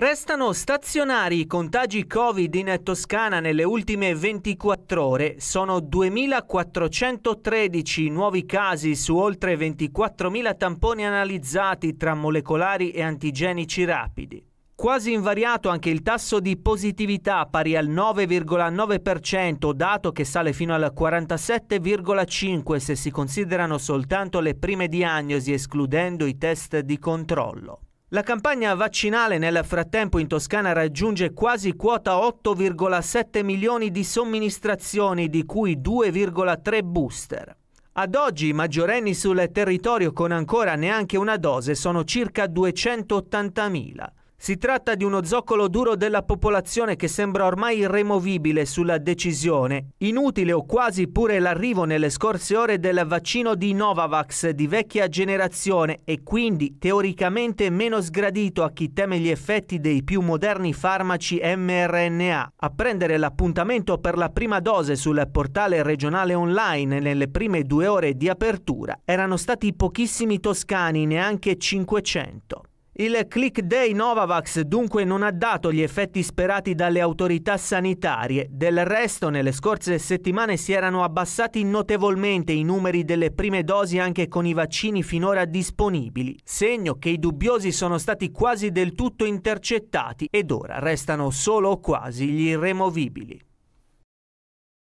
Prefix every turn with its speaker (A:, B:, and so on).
A: Restano stazionari i contagi Covid in Toscana nelle ultime 24 ore. Sono 2.413 nuovi casi su oltre 24.000 tamponi analizzati tra molecolari e antigenici rapidi. Quasi invariato anche il tasso di positività pari al 9,9%, dato che sale fino al 47,5% se si considerano soltanto le prime diagnosi escludendo i test di controllo. La campagna vaccinale nel frattempo in Toscana raggiunge quasi quota 8,7 milioni di somministrazioni, di cui 2,3 booster. Ad oggi i maggiorenni sul territorio con ancora neanche una dose sono circa 280 mila. Si tratta di uno zoccolo duro della popolazione che sembra ormai irremovibile sulla decisione. Inutile o quasi pure l'arrivo nelle scorse ore del vaccino di Novavax di vecchia generazione e quindi teoricamente meno sgradito a chi teme gli effetti dei più moderni farmaci mRNA. A prendere l'appuntamento per la prima dose sul portale regionale online nelle prime due ore di apertura erano stati pochissimi toscani, neanche 500. Il click day Novavax dunque non ha dato gli effetti sperati dalle autorità sanitarie. Del resto nelle scorse settimane si erano abbassati notevolmente i numeri delle prime dosi anche con i vaccini finora disponibili, segno che i dubbiosi sono stati quasi del tutto intercettati ed ora restano solo quasi gli irremovibili.